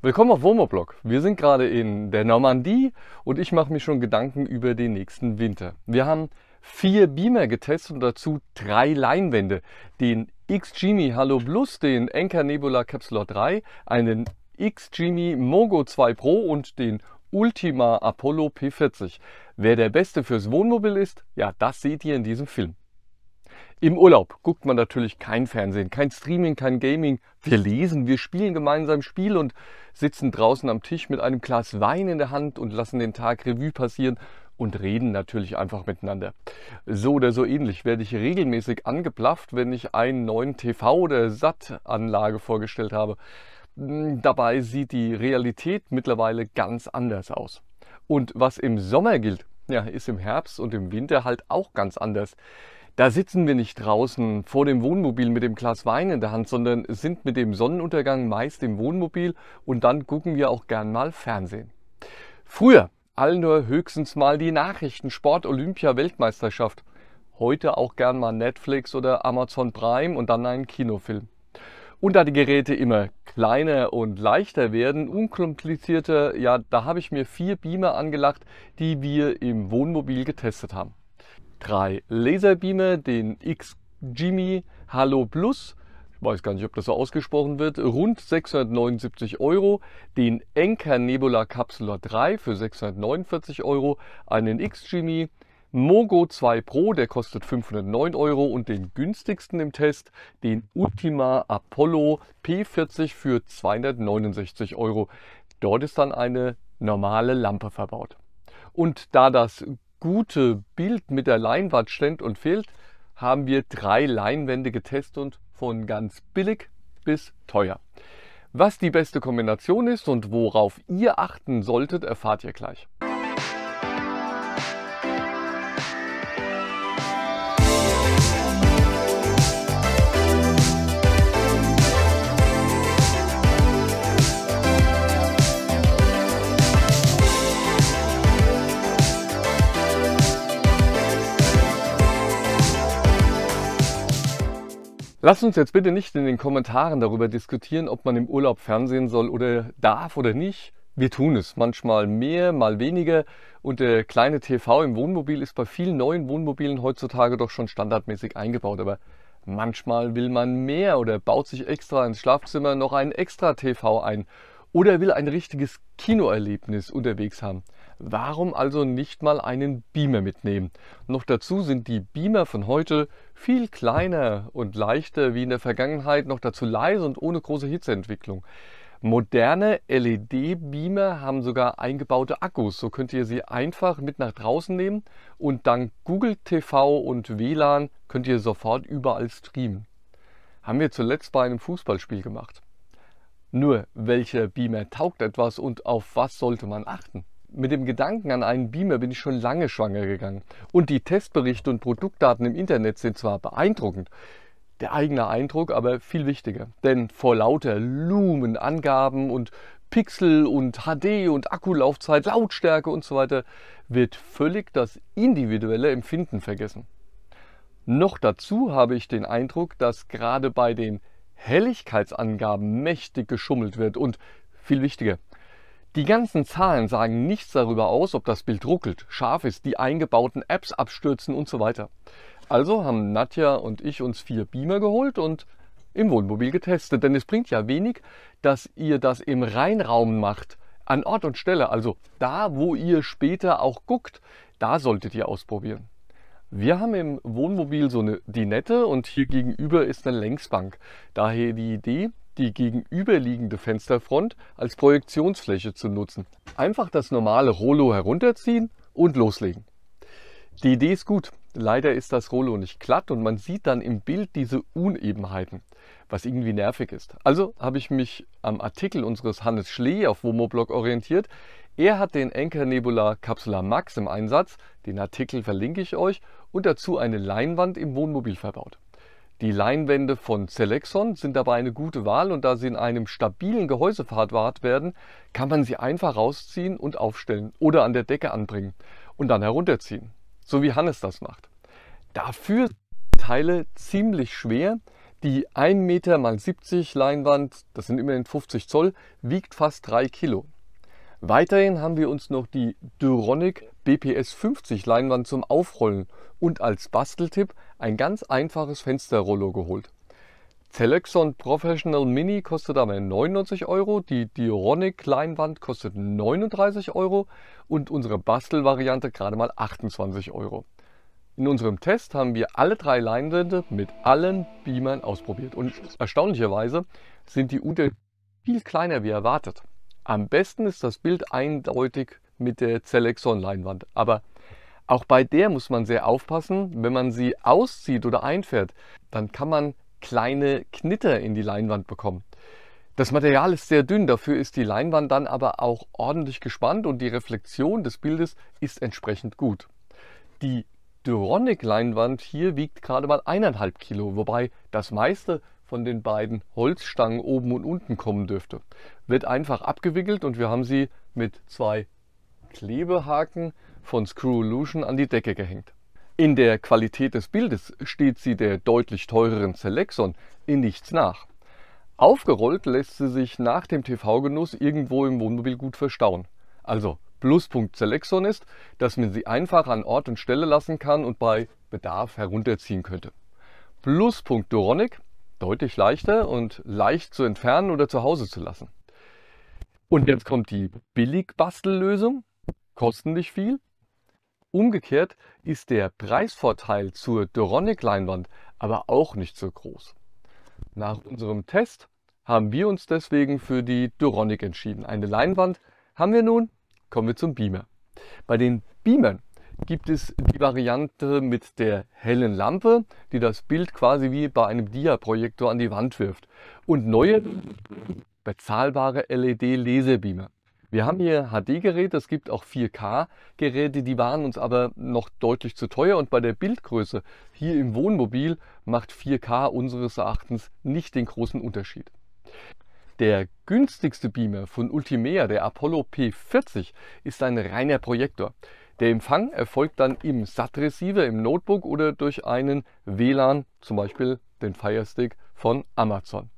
Willkommen auf Womoblog. Wir sind gerade in der Normandie und ich mache mir schon Gedanken über den nächsten Winter. Wir haben vier Beamer getestet und dazu drei Leinwände. Den XGMI Halo Plus, den Enker Nebula Capsular 3, einen XGMI Mogo 2 Pro und den Ultima Apollo P40. Wer der Beste fürs Wohnmobil ist, ja, das seht ihr in diesem Film. Im Urlaub guckt man natürlich kein Fernsehen, kein Streaming, kein Gaming. Wir lesen, wir spielen gemeinsam Spiel und sitzen draußen am Tisch mit einem Glas Wein in der Hand und lassen den Tag Revue passieren und reden natürlich einfach miteinander. So oder so ähnlich werde ich regelmäßig angeplafft, wenn ich einen neuen TV- oder SAT-Anlage vorgestellt habe. Hm, dabei sieht die Realität mittlerweile ganz anders aus. Und was im Sommer gilt, ja, ist im Herbst und im Winter halt auch ganz anders. Da sitzen wir nicht draußen vor dem Wohnmobil mit dem Glas Wein in der Hand, sondern sind mit dem Sonnenuntergang meist im Wohnmobil und dann gucken wir auch gern mal Fernsehen. Früher allen nur höchstens mal die Nachrichten, Sport, Olympia, Weltmeisterschaft. Heute auch gern mal Netflix oder Amazon Prime und dann einen Kinofilm. Und da die Geräte immer kleiner und leichter werden, unkomplizierter, ja, da habe ich mir vier Beamer angelacht, die wir im Wohnmobil getestet haben drei Laserbeamer, den X-Jimmy Halo Plus, ich weiß gar nicht, ob das so ausgesprochen wird, rund 679 Euro, den Enker Nebula Capsula 3 für 649 Euro, einen X-Jimmy Mogo 2 Pro, der kostet 509 Euro und den günstigsten im Test, den Ultima Apollo P40 für 269 Euro. Dort ist dann eine normale Lampe verbaut. Und da das gute Bild mit der Leinwand stemmt und fehlt, haben wir drei Leinwände getestet und von ganz billig bis teuer. Was die beste Kombination ist und worauf ihr achten solltet, erfahrt ihr gleich. Lasst uns jetzt bitte nicht in den Kommentaren darüber diskutieren, ob man im Urlaub fernsehen soll oder darf oder nicht. Wir tun es, manchmal mehr, mal weniger. Und der kleine TV im Wohnmobil ist bei vielen neuen Wohnmobilen heutzutage doch schon standardmäßig eingebaut. Aber manchmal will man mehr oder baut sich extra ins Schlafzimmer noch einen extra TV ein oder will ein richtiges Kinoerlebnis unterwegs haben. Warum also nicht mal einen Beamer mitnehmen? Noch dazu sind die Beamer von heute viel kleiner und leichter wie in der Vergangenheit, noch dazu leise und ohne große Hitzeentwicklung. Moderne LED-Beamer haben sogar eingebaute Akkus. So könnt ihr sie einfach mit nach draußen nehmen und dank Google TV und WLAN könnt ihr sofort überall streamen. Haben wir zuletzt bei einem Fußballspiel gemacht. Nur welcher Beamer taugt etwas und auf was sollte man achten? Mit dem Gedanken an einen Beamer bin ich schon lange schwanger gegangen. Und die Testberichte und Produktdaten im Internet sind zwar beeindruckend, der eigene Eindruck aber viel wichtiger. Denn vor lauter Lumen, Angaben und Pixel und HD und Akkulaufzeit, Lautstärke und so weiter wird völlig das individuelle Empfinden vergessen. Noch dazu habe ich den Eindruck, dass gerade bei den Helligkeitsangaben mächtig geschummelt wird und viel wichtiger, die ganzen Zahlen sagen nichts darüber aus, ob das Bild ruckelt, scharf ist, die eingebauten Apps abstürzen und so weiter. Also haben Nadja und ich uns vier Beamer geholt und im Wohnmobil getestet. Denn es bringt ja wenig, dass ihr das im Reinraum macht, an Ort und Stelle. Also da, wo ihr später auch guckt, da solltet ihr ausprobieren. Wir haben im Wohnmobil so eine Dinette und hier gegenüber ist eine Längsbank. Daher die Idee, die gegenüberliegende Fensterfront als Projektionsfläche zu nutzen. Einfach das normale Rollo herunterziehen und loslegen. Die Idee ist gut, leider ist das Rollo nicht glatt und man sieht dann im Bild diese Unebenheiten, was irgendwie nervig ist. Also habe ich mich am Artikel unseres Hannes Schlee auf Womoblog orientiert. Er hat den Anker Nebula Capsula Max im Einsatz, den Artikel verlinke ich euch und dazu eine Leinwand im Wohnmobil verbaut. Die Leinwände von Selexon sind dabei eine gute Wahl und da sie in einem stabilen Gehäuse verwahrt werden, kann man sie einfach rausziehen und aufstellen oder an der Decke anbringen und dann herunterziehen, so wie Hannes das macht. Dafür Teile ziemlich schwer. Die 1 Meter x 70 Leinwand, das sind immerhin 50 Zoll, wiegt fast 3 Kilo. Weiterhin haben wir uns noch die Dyronic BPS 50 Leinwand zum Aufrollen und als Basteltipp ein ganz einfaches Fensterrollo geholt. Telexon Professional Mini kostet aber 99 Euro, die Dioronic Leinwand kostet 39 Euro und unsere Bastelvariante gerade mal 28 Euro. In unserem Test haben wir alle drei Leinwände mit allen Beamern ausprobiert und erstaunlicherweise sind die Unterschiede viel kleiner wie erwartet. Am besten ist das Bild eindeutig mit der Zelexon-Leinwand. Aber auch bei der muss man sehr aufpassen. Wenn man sie auszieht oder einfährt, dann kann man kleine Knitter in die Leinwand bekommen. Das Material ist sehr dünn, dafür ist die Leinwand dann aber auch ordentlich gespannt und die Reflexion des Bildes ist entsprechend gut. Die Dyronic-Leinwand hier wiegt gerade mal 1,5 Kilo, wobei das meiste von den beiden Holzstangen oben und unten kommen dürfte. Wird einfach abgewickelt und wir haben sie mit zwei Klebehaken von Screwolution an die Decke gehängt. In der Qualität des Bildes steht sie der deutlich teureren Selexon in nichts nach. Aufgerollt lässt sie sich nach dem TV-Genuss irgendwo im Wohnmobil gut verstauen. Also Pluspunkt Selexon ist, dass man sie einfach an Ort und Stelle lassen kann und bei Bedarf herunterziehen könnte. Pluspunkt Doronic, deutlich leichter und leicht zu entfernen oder zu Hause zu lassen. Und jetzt kommt die Billigbastellösung, kosten nicht viel. Umgekehrt ist der Preisvorteil zur Doronic-Leinwand aber auch nicht so groß. Nach unserem Test haben wir uns deswegen für die Doronic entschieden. Eine Leinwand haben wir nun, kommen wir zum Beamer. Bei den Beamern gibt es die Variante mit der hellen Lampe, die das Bild quasi wie bei einem Dia-Projektor an die Wand wirft. Und neue bezahlbare LED-Laserbeamer. Wir haben hier HD-Geräte, es gibt auch 4K-Geräte, die waren uns aber noch deutlich zu teuer und bei der Bildgröße hier im Wohnmobil macht 4K unseres Erachtens nicht den großen Unterschied. Der günstigste Beamer von Ultimea, der Apollo P40, ist ein reiner Projektor. Der Empfang erfolgt dann im SAT-Receiver im Notebook oder durch einen WLAN, zum Beispiel den Firestick von Amazon.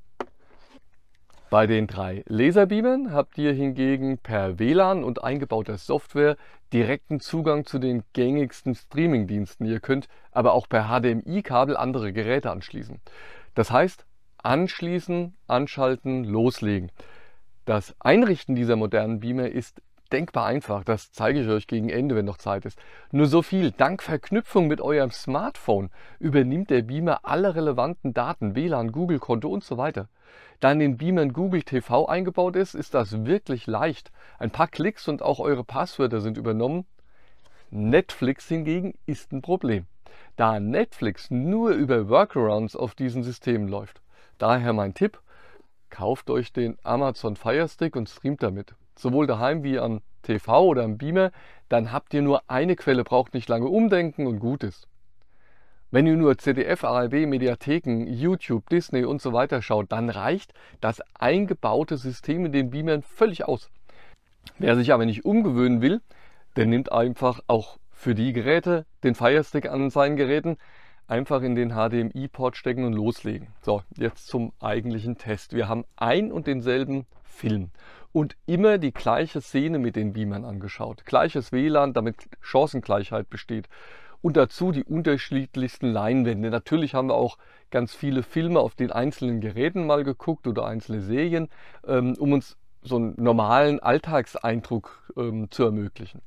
Bei den drei Laserbeamern habt ihr hingegen per WLAN und eingebauter Software direkten Zugang zu den gängigsten Streamingdiensten. Ihr könnt aber auch per HDMI-Kabel andere Geräte anschließen. Das heißt, anschließen, anschalten, loslegen. Das Einrichten dieser modernen Beamer ist denkbar einfach. Das zeige ich euch gegen Ende, wenn noch Zeit ist. Nur so viel, dank Verknüpfung mit eurem Smartphone übernimmt der Beamer alle relevanten Daten, WLAN, Google-Konto und so weiter. Da in den Beamern Google TV eingebaut ist, ist das wirklich leicht. Ein paar Klicks und auch eure Passwörter sind übernommen. Netflix hingegen ist ein Problem, da Netflix nur über Workarounds auf diesen Systemen läuft. Daher mein Tipp, kauft euch den Amazon Fire Stick und streamt damit sowohl daheim wie am TV oder am Beamer, dann habt ihr nur eine Quelle, braucht nicht lange umdenken und gut ist. Wenn ihr nur ZDF, ARD, Mediatheken, YouTube, Disney und so weiter schaut, dann reicht das eingebaute System in den Beamern völlig aus. Wer sich aber nicht umgewöhnen will, der nimmt einfach auch für die Geräte den Firestick an seinen Geräten, einfach in den HDMI-Port stecken und loslegen. So, jetzt zum eigentlichen Test. Wir haben ein und denselben Film und immer die gleiche Szene mit den Beamern angeschaut. Gleiches WLAN, damit Chancengleichheit besteht. Und dazu die unterschiedlichsten Leinwände. Natürlich haben wir auch ganz viele Filme auf den einzelnen Geräten mal geguckt oder einzelne Serien, ähm, um uns so einen normalen Alltagseindruck ähm, zu ermöglichen.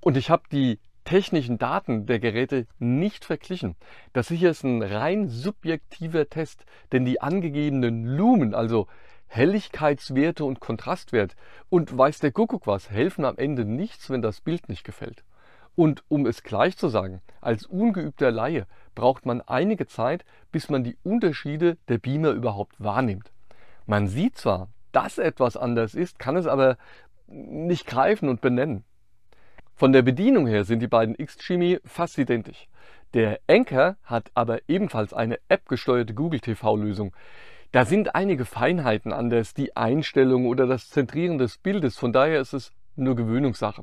Und ich habe die technischen Daten der Geräte nicht verglichen. Das hier ist ein rein subjektiver Test, denn die angegebenen Lumen, also Helligkeitswerte und Kontrastwert und weiß der Kuckuck was, helfen am Ende nichts, wenn das Bild nicht gefällt. Und um es gleich zu sagen, als ungeübter Laie braucht man einige Zeit, bis man die Unterschiede der Beamer überhaupt wahrnimmt. Man sieht zwar, dass etwas anders ist, kann es aber nicht greifen und benennen. Von der Bedienung her sind die beiden X-Chimi fast identisch. Der Anker hat aber ebenfalls eine App-gesteuerte Google TV-Lösung, da sind einige Feinheiten anders, die Einstellung oder das Zentrieren des Bildes. Von daher ist es nur Gewöhnungssache.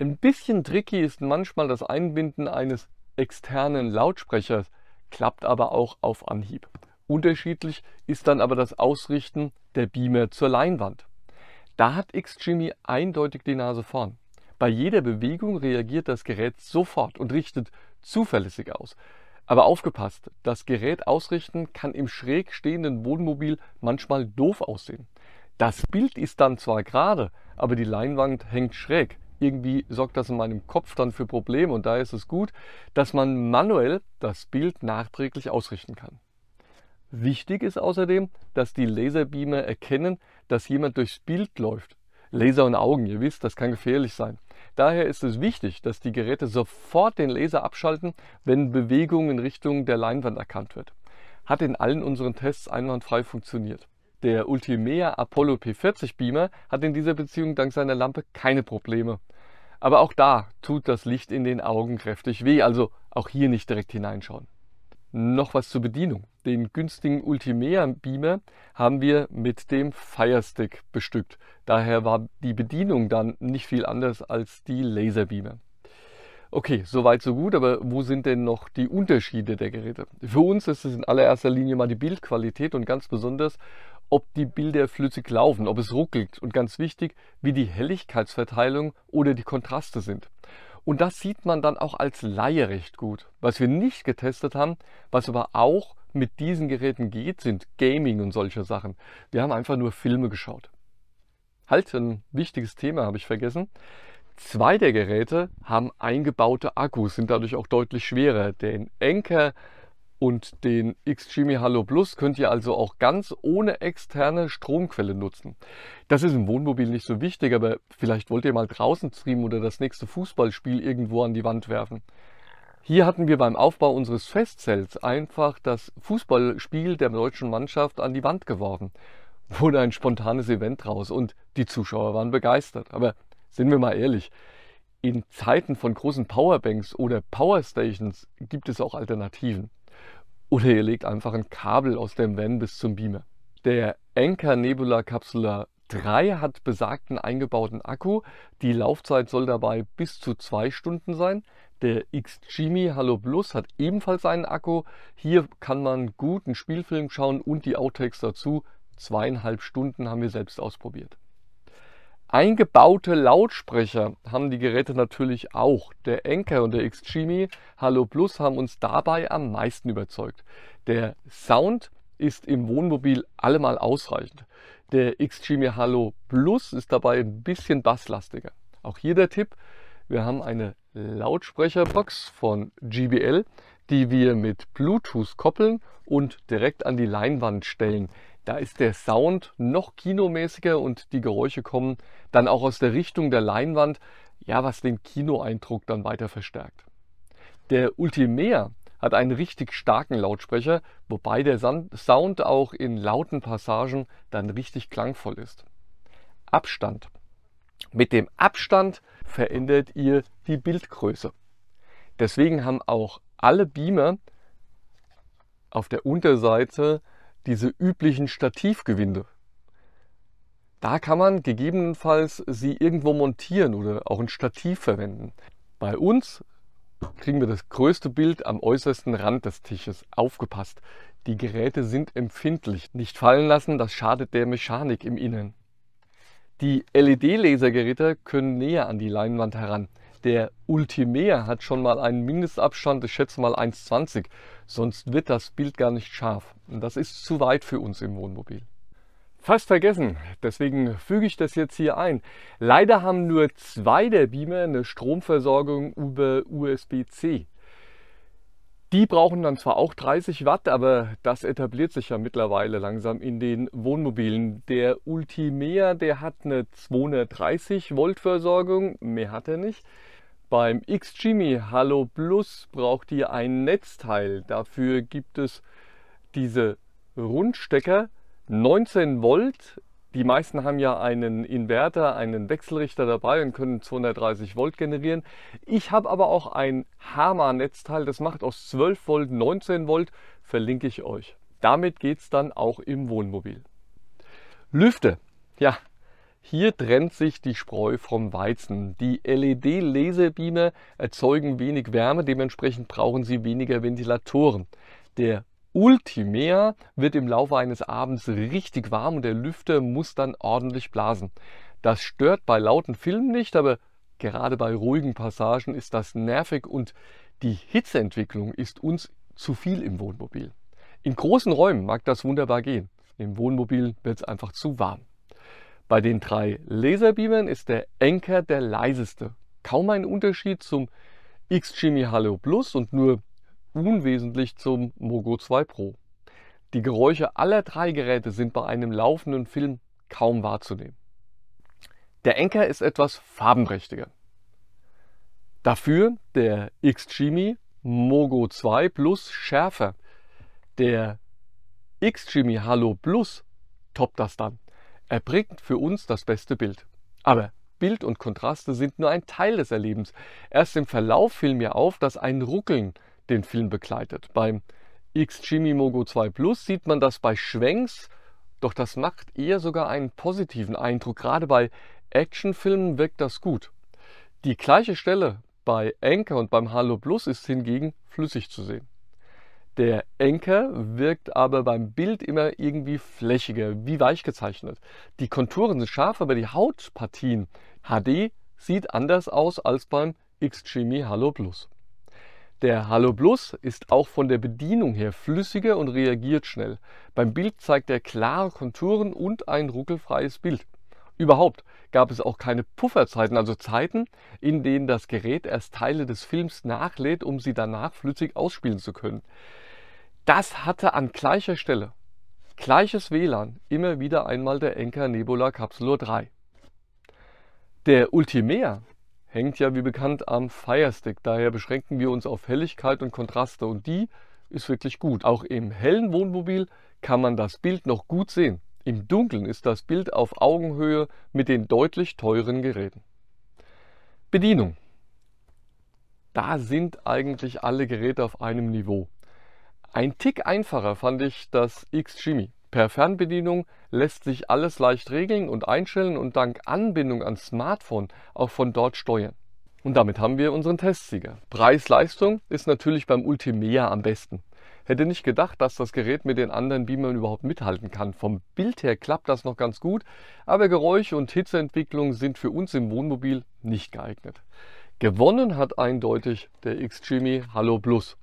Ein bisschen tricky ist manchmal das Einbinden eines externen Lautsprechers, klappt aber auch auf Anhieb. Unterschiedlich ist dann aber das Ausrichten der Beamer zur Leinwand. Da hat X-Jimmy eindeutig die Nase vorn. Bei jeder Bewegung reagiert das Gerät sofort und richtet zuverlässig aus. Aber aufgepasst, das Gerät ausrichten kann im schräg stehenden Wohnmobil manchmal doof aussehen. Das Bild ist dann zwar gerade, aber die Leinwand hängt schräg. Irgendwie sorgt das in meinem Kopf dann für Probleme und daher ist es gut, dass man manuell das Bild nachträglich ausrichten kann. Wichtig ist außerdem, dass die Laserbeamer erkennen, dass jemand durchs Bild läuft. Laser und Augen, ihr wisst, das kann gefährlich sein. Daher ist es wichtig, dass die Geräte sofort den Laser abschalten, wenn Bewegung in Richtung der Leinwand erkannt wird. Hat in allen unseren Tests einwandfrei funktioniert. Der Ultimea Apollo P40 Beamer hat in dieser Beziehung dank seiner Lampe keine Probleme. Aber auch da tut das Licht in den Augen kräftig weh, also auch hier nicht direkt hineinschauen. Noch was zur Bedienung den günstigen Ultimea-Beamer haben wir mit dem Firestick bestückt. Daher war die Bedienung dann nicht viel anders als die Laser Beamer. Okay, soweit so gut, aber wo sind denn noch die Unterschiede der Geräte? Für uns ist es in allererster Linie mal die Bildqualität und ganz besonders, ob die Bilder flüssig laufen, ob es ruckelt und ganz wichtig, wie die Helligkeitsverteilung oder die Kontraste sind. Und das sieht man dann auch als Laie recht gut. Was wir nicht getestet haben, was aber auch mit diesen Geräten geht, sind Gaming und solche Sachen. Wir haben einfach nur Filme geschaut. Halt, ein wichtiges Thema habe ich vergessen. Zwei der Geräte haben eingebaute Akkus, sind dadurch auch deutlich schwerer. Den Anker und den Xtreme Halo Plus könnt ihr also auch ganz ohne externe Stromquelle nutzen. Das ist im Wohnmobil nicht so wichtig, aber vielleicht wollt ihr mal draußen streamen oder das nächste Fußballspiel irgendwo an die Wand werfen. Hier hatten wir beim Aufbau unseres Festzelts einfach das Fußballspiel der deutschen Mannschaft an die Wand geworfen. Wurde ein spontanes Event raus und die Zuschauer waren begeistert. Aber sind wir mal ehrlich, in Zeiten von großen Powerbanks oder Powerstations gibt es auch Alternativen. Oder ihr legt einfach ein Kabel aus dem Van bis zum Beamer. Der Anker Nebula Capsula 3 hat besagten eingebauten Akku. Die Laufzeit soll dabei bis zu zwei Stunden sein. Der X-Genie Halo Plus hat ebenfalls einen Akku. Hier kann man guten Spielfilm schauen und die Outtakes dazu. Zweieinhalb Stunden haben wir selbst ausprobiert. Eingebaute Lautsprecher haben die Geräte natürlich auch. Der Anker und der Xgimi Halo Plus haben uns dabei am meisten überzeugt. Der Sound ist im Wohnmobil allemal ausreichend. Der Xgimi Halo Plus ist dabei ein bisschen basslastiger. Auch hier der Tipp, wir haben eine Lautsprecherbox von GBL, die wir mit Bluetooth koppeln und direkt an die Leinwand stellen. Da ist der Sound noch kinomäßiger und die Geräusche kommen dann auch aus der Richtung der Leinwand, ja, was den Kinoeindruck dann weiter verstärkt. Der Ultimea hat einen richtig starken Lautsprecher, wobei der Sound auch in lauten Passagen dann richtig klangvoll ist. Abstand mit dem Abstand verändert ihr die Bildgröße. Deswegen haben auch alle Beamer auf der Unterseite diese üblichen Stativgewinde. Da kann man gegebenenfalls sie irgendwo montieren oder auch ein Stativ verwenden. Bei uns kriegen wir das größte Bild am äußersten Rand des Tisches. Aufgepasst, die Geräte sind empfindlich. Nicht fallen lassen, das schadet der Mechanik im Innern. Die LED-Lasergeräte können näher an die Leinwand heran. Der Ultimea hat schon mal einen Mindestabstand, ich schätze mal 1,20, sonst wird das Bild gar nicht scharf. Das ist zu weit für uns im Wohnmobil. Fast vergessen, deswegen füge ich das jetzt hier ein. Leider haben nur zwei der Beamer eine Stromversorgung über USB-C. Die brauchen dann zwar auch 30 Watt, aber das etabliert sich ja mittlerweile langsam in den Wohnmobilen. Der Ultimea, der hat eine 230 Volt Versorgung, mehr hat er nicht. Beim x Halo Plus braucht ihr ein Netzteil. Dafür gibt es diese Rundstecker 19 Volt die meisten haben ja einen Inverter, einen Wechselrichter dabei und können 230 Volt generieren. Ich habe aber auch ein hammer netzteil das macht aus 12 Volt 19 Volt, verlinke ich euch. Damit geht es dann auch im Wohnmobil. Lüfte. Ja, hier trennt sich die Spreu vom Weizen. Die LED-Laserbeamer erzeugen wenig Wärme, dementsprechend brauchen sie weniger Ventilatoren. Der Ultimea wird im Laufe eines Abends richtig warm und der Lüfter muss dann ordentlich blasen. Das stört bei lauten Filmen nicht, aber gerade bei ruhigen Passagen ist das nervig und die Hitzeentwicklung ist uns zu viel im Wohnmobil. In großen Räumen mag das wunderbar gehen. Im Wohnmobil wird es einfach zu warm. Bei den drei Laserbeamern ist der Anker der leiseste. Kaum ein Unterschied zum X-Jimmy Halo Plus und nur unwesentlich zum Mogo 2 Pro. Die Geräusche aller drei Geräte sind bei einem laufenden Film kaum wahrzunehmen. Der Enker ist etwas farbenprächtiger. Dafür der Xtreme Mogo 2 Plus schärfer. Der Xtreme Halo Plus toppt das dann. Er bringt für uns das beste Bild. Aber Bild und Kontraste sind nur ein Teil des Erlebens. Erst im Verlauf fiel mir auf, dass ein Ruckeln den Film begleitet. Beim X-Chimi Mogo 2 Plus sieht man das bei Schwenks, doch das macht eher sogar einen positiven Eindruck. Gerade bei Actionfilmen wirkt das gut. Die gleiche Stelle bei Anker und beim Halo Plus ist hingegen flüssig zu sehen. Der Anker wirkt aber beim Bild immer irgendwie flächiger, wie weich gezeichnet. Die Konturen sind scharf, aber die Hautpartien HD sieht anders aus als beim X-Chimi Halo Plus. Der Halo Plus ist auch von der Bedienung her flüssiger und reagiert schnell. Beim Bild zeigt er klare Konturen und ein ruckelfreies Bild. Überhaupt gab es auch keine Pufferzeiten, also Zeiten, in denen das Gerät erst Teile des Films nachlädt, um sie danach flüssig ausspielen zu können. Das hatte an gleicher Stelle, gleiches WLAN, immer wieder einmal der Enker Nebula Capsulur 3. Der Ultimea hängt ja wie bekannt am Firestick. Daher beschränken wir uns auf Helligkeit und Kontraste und die ist wirklich gut. Auch im hellen Wohnmobil kann man das Bild noch gut sehen. Im Dunkeln ist das Bild auf Augenhöhe mit den deutlich teuren Geräten. Bedienung. Da sind eigentlich alle Geräte auf einem Niveau. Ein Tick einfacher fand ich das X-Chimie. Per Fernbedienung lässt sich alles leicht regeln und einstellen und dank Anbindung ans Smartphone auch von dort steuern. Und damit haben wir unseren Testsieger. Preis-Leistung ist natürlich beim Ultimea am besten. Hätte nicht gedacht, dass das Gerät mit den anderen Beamern überhaupt mithalten kann. Vom Bild her klappt das noch ganz gut, aber Geräusche und Hitzeentwicklung sind für uns im Wohnmobil nicht geeignet. Gewonnen hat eindeutig der X-Jimmy Halo Plus.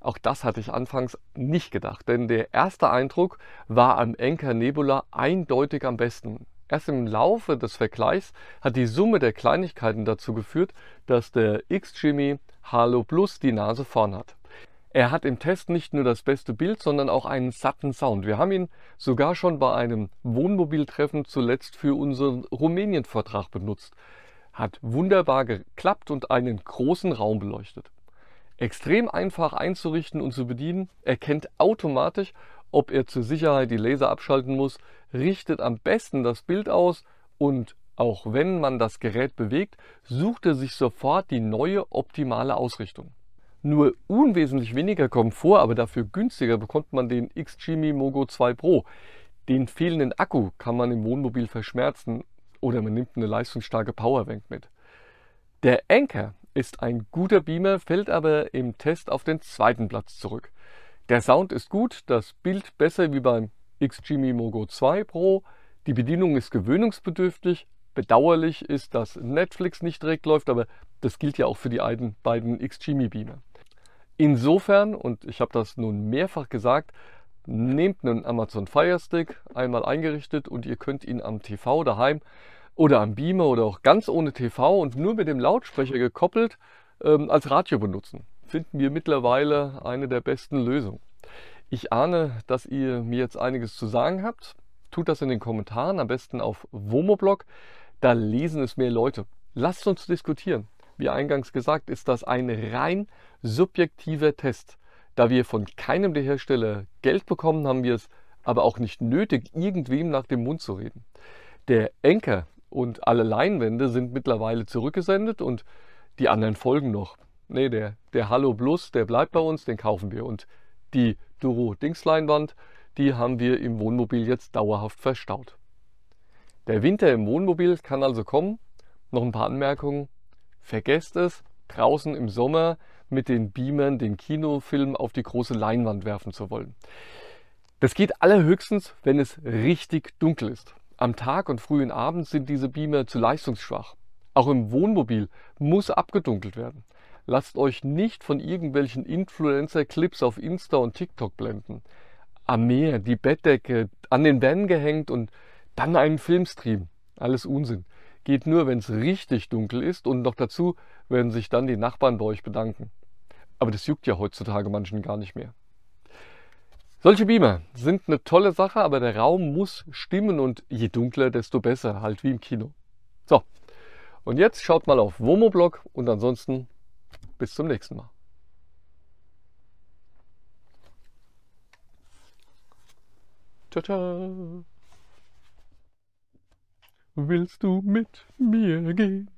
Auch das hatte ich anfangs nicht gedacht, denn der erste Eindruck war am Enker Nebula eindeutig am besten. Erst im Laufe des Vergleichs hat die Summe der Kleinigkeiten dazu geführt, dass der X-Jimmy Halo Plus die Nase vorn hat. Er hat im Test nicht nur das beste Bild, sondern auch einen satten Sound. Wir haben ihn sogar schon bei einem Wohnmobiltreffen zuletzt für unseren Rumänien-Vortrag benutzt. Hat wunderbar geklappt und einen großen Raum beleuchtet extrem einfach einzurichten und zu bedienen. Erkennt automatisch, ob er zur Sicherheit die Laser abschalten muss, richtet am besten das Bild aus und auch wenn man das Gerät bewegt, sucht er sich sofort die neue optimale Ausrichtung. Nur unwesentlich weniger Komfort, aber dafür günstiger bekommt man den XGMI Mogo 2 Pro. Den fehlenden Akku kann man im Wohnmobil verschmerzen oder man nimmt eine leistungsstarke Powerbank mit. Der Anker ist ein guter Beamer, fällt aber im Test auf den zweiten Platz zurück. Der Sound ist gut, das Bild besser wie beim XGMI Mogo 2 Pro, die Bedienung ist gewöhnungsbedürftig, bedauerlich ist, dass Netflix nicht direkt läuft, aber das gilt ja auch für die beiden XGMI Beamer. Insofern, und ich habe das nun mehrfach gesagt, nehmt einen Amazon Fire Stick einmal eingerichtet und ihr könnt ihn am TV daheim oder am Beamer oder auch ganz ohne TV und nur mit dem Lautsprecher gekoppelt ähm, als Radio benutzen. Finden wir mittlerweile eine der besten Lösungen. Ich ahne, dass ihr mir jetzt einiges zu sagen habt. Tut das in den Kommentaren, am besten auf Womoblog. Da lesen es mehr Leute. Lasst uns diskutieren. Wie eingangs gesagt, ist das ein rein subjektiver Test. Da wir von keinem der Hersteller Geld bekommen, haben wir es aber auch nicht nötig, irgendwem nach dem Mund zu reden. Der Enker und alle Leinwände sind mittlerweile zurückgesendet und die anderen folgen noch. Ne, der, der Hallo Plus, der bleibt bei uns, den kaufen wir. Und die Duro Dings Leinwand, die haben wir im Wohnmobil jetzt dauerhaft verstaut. Der Winter im Wohnmobil kann also kommen. Noch ein paar Anmerkungen. Vergesst es, draußen im Sommer mit den Beamern den Kinofilm auf die große Leinwand werfen zu wollen. Das geht allerhöchstens, wenn es richtig dunkel ist. Am Tag und frühen Abend sind diese Beamer zu leistungsschwach. Auch im Wohnmobil muss abgedunkelt werden. Lasst euch nicht von irgendwelchen Influencer-Clips auf Insta und TikTok blenden. Am Meer, die Bettdecke, an den Van gehängt und dann einen Filmstream. Alles Unsinn. Geht nur, wenn es richtig dunkel ist und noch dazu werden sich dann die Nachbarn bei euch bedanken. Aber das juckt ja heutzutage manchen gar nicht mehr. Solche Beamer sind eine tolle Sache, aber der Raum muss stimmen und je dunkler, desto besser, halt wie im Kino. So, und jetzt schaut mal auf Womoblog und ansonsten bis zum nächsten Mal. Tada! Willst du mit mir gehen?